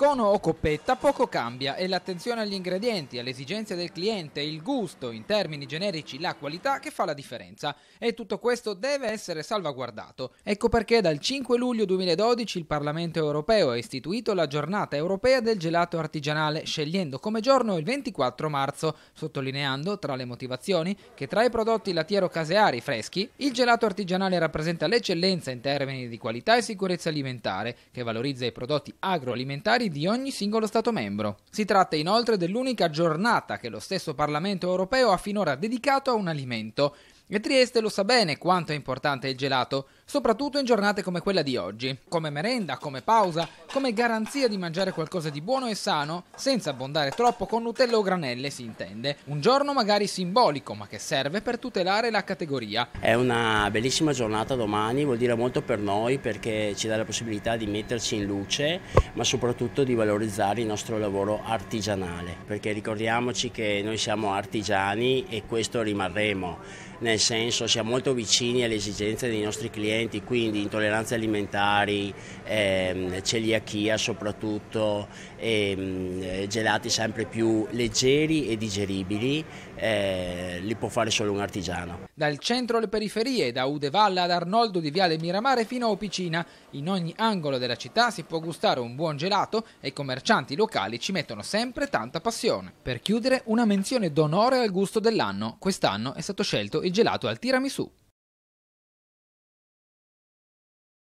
cono o coppetta poco cambia e l'attenzione agli ingredienti, alle esigenze del cliente, il gusto, in termini generici la qualità che fa la differenza e tutto questo deve essere salvaguardato. Ecco perché dal 5 luglio 2012 il Parlamento europeo ha istituito la giornata europea del gelato artigianale scegliendo come giorno il 24 marzo, sottolineando tra le motivazioni che tra i prodotti lattiero-caseari freschi il gelato artigianale rappresenta l'eccellenza in termini di qualità e sicurezza alimentare che valorizza i prodotti agroalimentari di ogni singolo Stato membro. Si tratta inoltre dell'unica giornata che lo stesso Parlamento europeo ha finora dedicato a un alimento. E Trieste lo sa bene quanto è importante il gelato soprattutto in giornate come quella di oggi, come merenda, come pausa, come garanzia di mangiare qualcosa di buono e sano, senza abbondare troppo con Nutella o granelle si intende, un giorno magari simbolico ma che serve per tutelare la categoria. È una bellissima giornata domani, vuol dire molto per noi perché ci dà la possibilità di metterci in luce, ma soprattutto di valorizzare il nostro lavoro artigianale, perché ricordiamoci che noi siamo artigiani e questo rimarremo, nel senso siamo molto vicini alle esigenze dei nostri clienti pazienti, quindi intolleranze alimentari, ehm, celiachia soprattutto, ehm, gelati sempre più leggeri e digeribili, eh, li può fare solo un artigiano. Dal centro alle periferie, da Udevalla ad Arnoldo di Viale Miramare fino a Opicina, in ogni angolo della città si può gustare un buon gelato e i commercianti locali ci mettono sempre tanta passione. Per chiudere, una menzione d'onore al gusto dell'anno. Quest'anno è stato scelto il gelato al tiramisù.